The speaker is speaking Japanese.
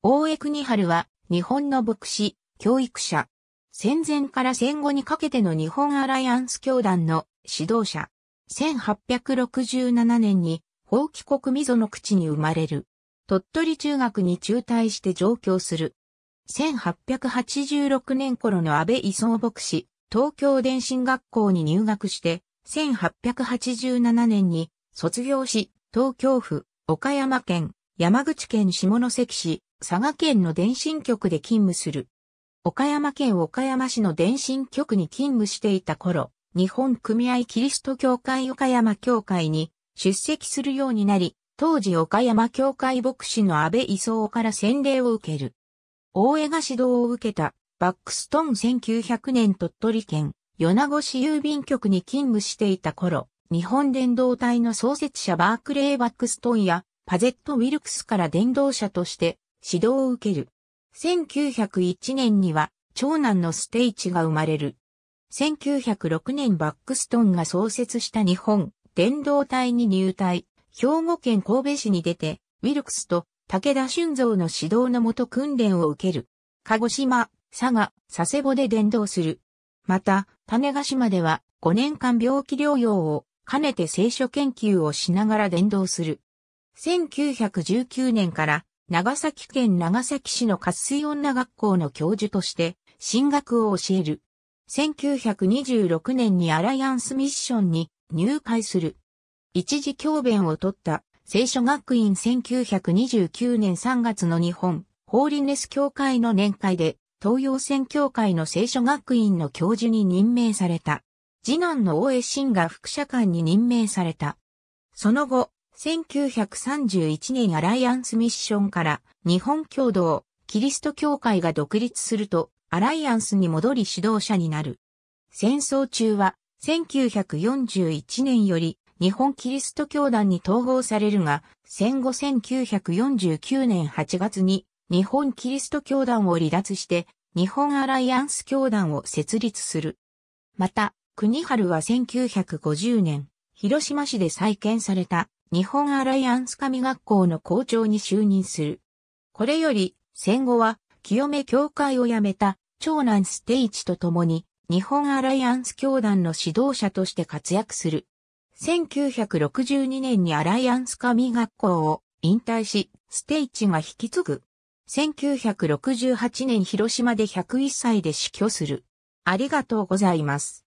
大江国春は、日本の牧師、教育者。戦前から戦後にかけての日本アライアンス教団の指導者。1867年に、法規国溝の口に生まれる。鳥取中学に中退して上京する。1886年頃の安倍磯牧師、東京電信学校に入学して、1887年に卒業し、東京府、岡山県、山口県下関市、佐賀県の電信局で勤務する。岡山県岡山市の電信局に勤務していた頃、日本組合キリスト教会岡山教会に出席するようになり、当時岡山教会牧師の安倍伊宗から洗礼を受ける。大江が指導を受けたバックストン1900年鳥取県米子市郵便局に勤務していた頃、日本電動隊の創設者バークレー・バックストンやパゼット・ウィルクスから電動車として指導を受ける。1901年には長男のステイチが生まれる。1906年バックストンが創設した日本電動隊に入隊、兵庫県神戸市に出て、ウィルクスと武田俊造の指導のもと訓練を受ける。鹿児島、佐賀、佐世保で伝道する。また、種ヶ島では5年間病気療養を兼ねて聖書研究をしながら伝道する。1919年から長崎県長崎市の活水女学校の教授として、進学を教える。1926年にアライアンスミッションに入会する。一時教鞭を取った聖書学院1929年3月の日本ホーリネス協会の年会で東洋線協会の聖書学院の教授に任命された。次男の大江信が副社官に任命された。その後、1931年アライアンスミッションから日本共同、キリスト教会が独立すると、アライアンスに戻り指導者になる。戦争中は、1941年より日本キリスト教団に統合されるが、戦後1949年8月に日本キリスト教団を離脱して日本アライアンス教団を設立する。また、国春は1950年、広島市で再建された日本アライアンス神学校の校長に就任する。これより、戦後は、清め教会を辞めた、長男ステイチと共に、日本アライアンス教団の指導者として活躍する。1962年にアライアンス神学校を引退し、ステイチが引き継ぐ。1968年広島で101歳で死去する。ありがとうございます。